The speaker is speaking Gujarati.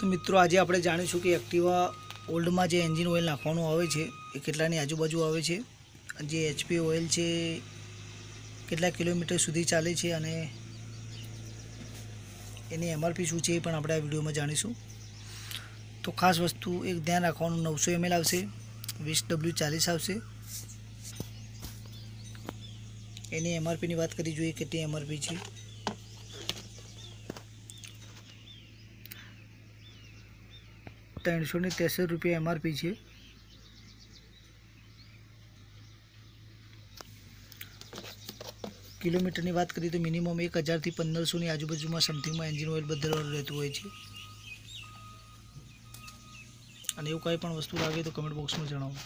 તો મિત્રો આજે આપણે જાણીશું કે એક્ટિવા ઓલ્ડમાં જે એન્જિન ઓઇલ નાખવાનું આવે છે એ કેટલાની આજુબાજુ આવે છે જે એચપી ઓઇલ છે કેટલા કિલોમીટર સુધી ચાલે છે અને એની એમઆરપી શું છે એ પણ આપણે આ વિડીયોમાં જાણીશું તો ખાસ વસ્તુ એક ધ્યાન રાખવાનું નવસો એમએલ આવશે વીસ ડબલ્યુ ચાલીસ આવશે એની એમઆરપીની વાત કરી જોઈએ કેટલી એમઆરપી છે ત્રણસો ને ત્રેસઠ રૂપિયા એમઆરપી છે કિલોમીટરની વાત કરીએ તો મિનિમમ એક હજારથી પંદરસોની આજુબાજુમાં સમથિંગમાં એન્જિન ઓઇલ બદલવાનું રહેતું હોય છે અને એવું કંઈ પણ વસ્તુ લાગે તો કમેન્ટ બોક્સમાં જણાવો